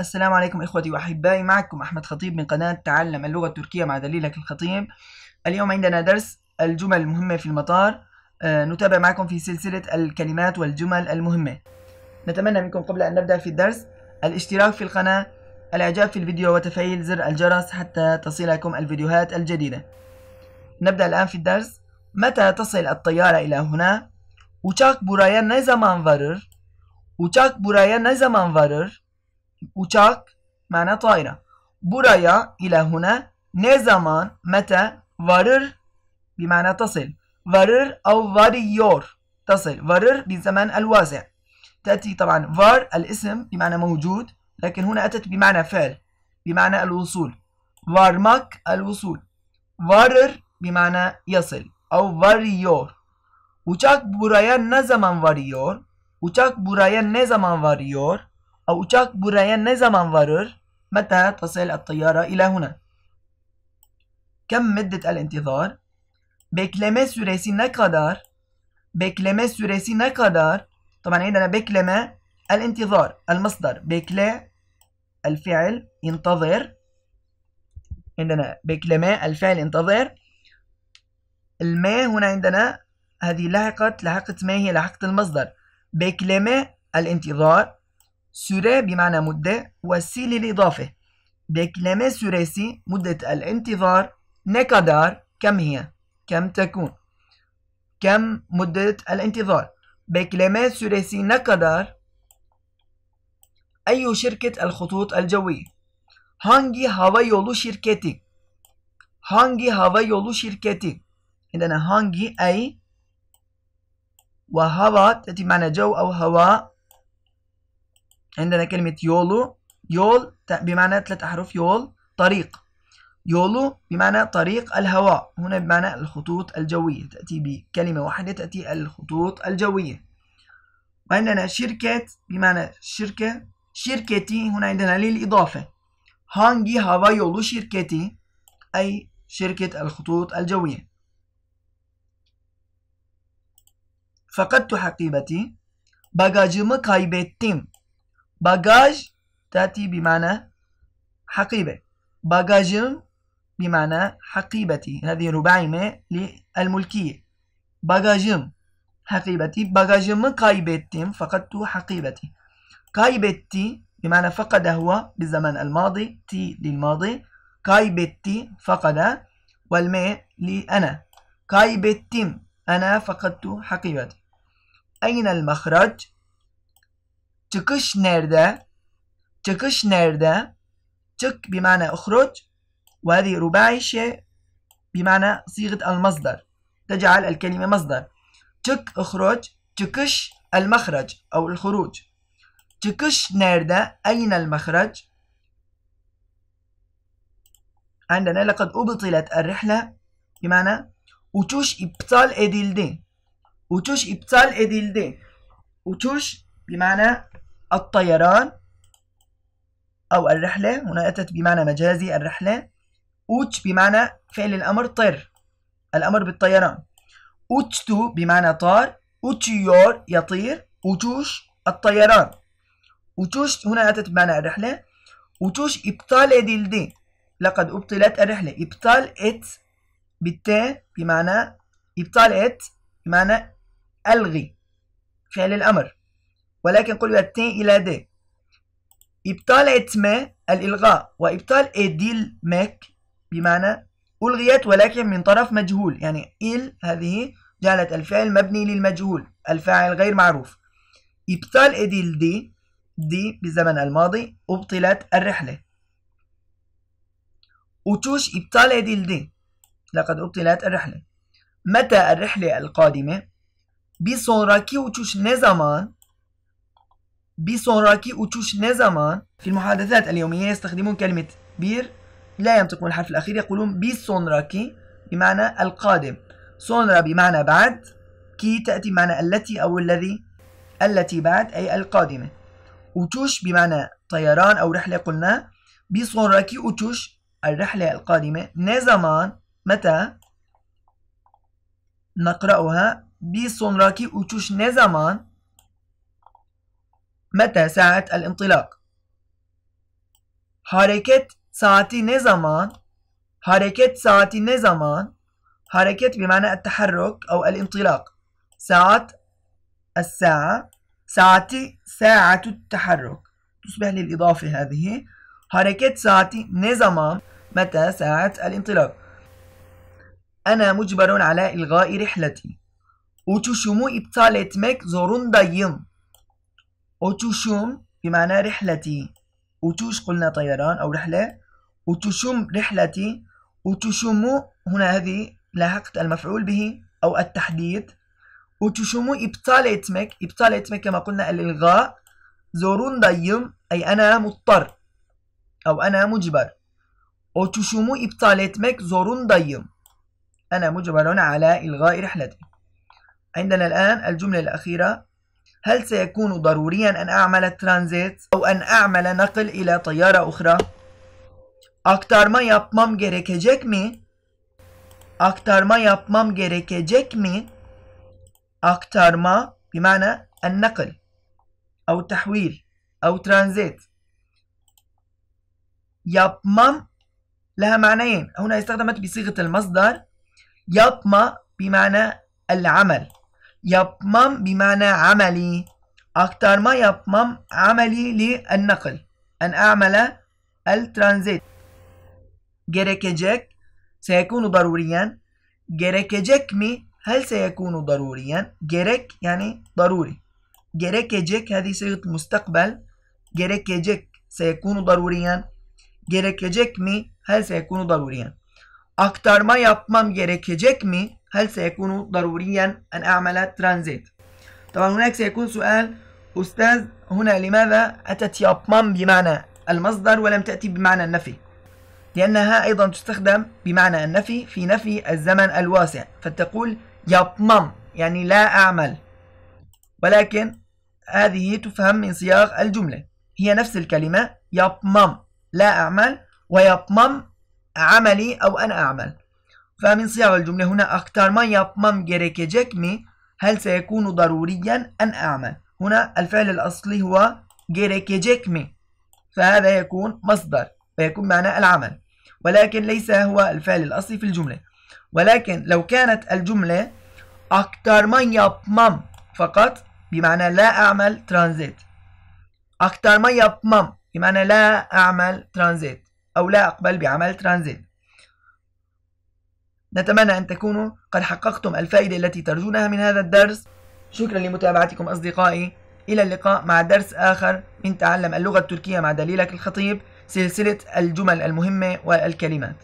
السلام عليكم إخوتي وأحبائي معكم أحمد خطيب من قناة تعلم اللغة التركية مع دليلك الخطيب اليوم عندنا درس الجمل المهمة في المطار آه، نتابع معكم في سلسلة الكلمات والجمل المهمة نتمنى منكم قبل أن نبدأ في الدرس الاشتراك في القناة الإعجاب في الفيديو وتفعيل زر الجرس حتى تصلكم الفيديوهات الجديدة نبدأ الآن في الدرس متى تصل الطيارة إلى هنا؟ Uçak buraya ne zaman varır? Uçak buraya ne zaman varır? uçak معنى طائرة buraya إلى هنا ne zaman متى varır بمعنى تصل varır أو varıyor تصل varır بزمان الواسع تأتي طبعا var الاسم بمعنى موجود لكن هنا أتت بمعنى فعل بمعنى الوصول varmak الوصول varır بمعنى يصل أو varıyor uçak buraya ne zaman varıyor uçak buraya ne zaman varıyor أو uçak buraya ne zaman varır? متى تصل الطيارة إلى هنا؟ كم مدة الانتظار؟ بكلمه süresi ne kadar? bekleme süresi ne kadar؟ طبعا عندنا بكلمه الانتظار المصدر بكله الفعل ينتظر عندنا بكلمه الفعل ينتظر الما هنا عندنا هذه لحقت لحقت ما هي لحقت المصدر بكلمه الانتظار سوري بمعنى مدة وسيلة لإضافة ديكلامي سوريسي مدة الانتظار نكادار كم هي كم تكون كم مدة الانتظار بكلمات سوريسي نكادار أي شركة الخطوط الجوية هانجي هوا شركتي şirketi هانجي هوا yolu عندنا هانجي أي وهوا تأتي معنى جو أو هواء عندنا كلمة يولو يول بمعنى ثلاث أحرف يول طريق يولو بمعنى طريق الهواء هنا بمعنى الخطوط الجوية تأتي بكلمة واحدة تأتي الخطوط الجوية وعندنا شركة بمعنى شركة شركتي هنا عندنا للإضافة هانجي هوا يولو شركتي أي شركة الخطوط الجوية فقدت حقيبتي bagajımı kaybettim باجاج تأتي بمعنى حقيبة باجاجم بمعنى حقيبتي هذه رباعمة للملكية باجاجم حقيبتي باجاجم قايبتي فقدت حقيبتي قايبتي بمعنى فقد هو بالزمن الماضي تي للماضي قايبتي فقد لي لأنا قايبتي أنا فقدت حقيبتي أين المخرج Çıkış nerede? Çıkış nerede? تك بمعنى اخرج وهذه رباعي شيء بمعنى صيغة المصدر تجعل الكلمة مصدر تك اخرج تكش المخرج أو الخروج çıkış nerede أين المخرج عندنا لقد أبطلت الرحلة بمعنى uçuş iptal edildi uçuş iptal edildi uçuş بمعنى الطيران أو الرحلة هنا أتت بمعنى مجازي الرحلة أوتش بمعنى فعل الأمر طر الأمر بالطيران أوتشتو بمعنى طار أوتشيور يطير أوتوش الطيران أوتوش هنا أتت بمعنى الرحلة أوتوش إبطال إدلدي لقد أبطلت الرحلة إبطال إت بالتاء بمعنى إبطال إت بمعنى ألغي فعل الأمر ولكن قلوا تي إلى دي إبطال إتما الإلغاء وإبطال إديل ماك بمعنى ألغيت ولكن من طرف مجهول يعني إل هذه جعلت الفعل مبني للمجهول الفاعل غير معروف إبطال إديل دي دي بالزمن الماضي أبطلت الرحلة وتوش إبطال إديل دي لقد أبطلت الرحلة متى الرحلة القادمة بصورة كي وتوش نزمان بسوراكي وتشوش زمان في المحادثات اليومية يستخدمون كلمة بير لا ينطقون الحرف الأخير يقولون بسونراكي بمعنى القادم سونرا بمعنى بعد كي تأتي بمعنى التي أو الذي التي بعد أي القادمة وتوش بمعنى طيران أو رحلة قلنا بسونراكي وتوش الرحلة القادمة نزمان متى نقرأها بسونراكي وتوش نزمان متى ساعة الانطلاق hareket ساعتي ne zaman hareket saati ne بمعنى التحرك أو الانطلاق ساعة الساعة ساعتي ساعة التحرك تصبح للإضافة هذه حركة ساعتي نزمان متى ساعة الانطلاق أنا مجبر على إلغاء رحلتي Uçuşumu iptal etmek zorundayım. أوتوشوم بمعنى رحلتي أوتوش قلنا طيران أو رحلة أوتوشوم رحلتي أوتوشومو هنا هذه لاحقت المفعول به أو التحديد أوتوشومو إبطال إتمك إبطال إتمك كما قلنا الإلغاء زورون دايم أي أنا مضطر أو أنا مجبر أوتوشومو إبطال زورون دايم أنا مجبر على إلغاء رحلتي عندنا الآن الجملة الأخيرة هل سيكون ضروريا أن أعمل ترانزيت أو أن أعمل نقل إلى طيارة أخرى؟ Aktarma yapmam gerekecek mi? Aktarma yapmam gerekecek mi? ما بمعنى النقل أو تحويل أو ترانزيت يبمم لها معنيين هنا استخدمت بصيغة المصدر يبما بمعنى العمل yapmam بمعنى عملي aktarma yapmam ameli li en nakıl. En a'mele el transit. Gerekecek seyekunu daruriyen. Gerekecek mi? Hel seyekunu daruriyen. Gerek yani daruri. Gerekecek hadi seyit mustakbel. Gerekecek seyekunu daruriyen. Gerekecek mi? Hel seyekunu daruriyen. Aktarma yapmam gerekecek mi? هل سيكون ضروريا أن أعمل ترانزيت طبعا هناك سيكون سؤال أستاذ هنا لماذا أتت يابمان بمعنى المصدر ولم تأتي بمعنى النفي لأنها أيضا تستخدم بمعنى النفي في نفي الزمن الواسع فتقول يابمان يعني لا أعمل ولكن هذه تفهم من صياغ الجملة هي نفس الكلمة يابمان لا أعمل ويابمان عملي أو أنا أعمل فمن صيغ الجملة هنا أختار ما يطمم جريكيجيك مي هل سيكون ضروريا أن أعمل هنا الفعل الأصلي هو جريكيجيك مي فهذا يكون مصدر فيكون معنى العمل ولكن ليس هو الفعل الأصلي في الجملة ولكن لو كانت الجملة أختار ما يطمم فقط بمعنى لا أعمل ترانزيت أختار ما يطمم بمعنى لا أعمل ترانزيت أو لا أقبل بعمل ترانزيت نتمنى أن تكونوا قد حققتم الفائدة التي ترجونها من هذا الدرس شكرا لمتابعتكم أصدقائي إلى اللقاء مع درس آخر من تعلم اللغة التركية مع دليلك الخطيب سلسلة الجمل المهمة والكلمات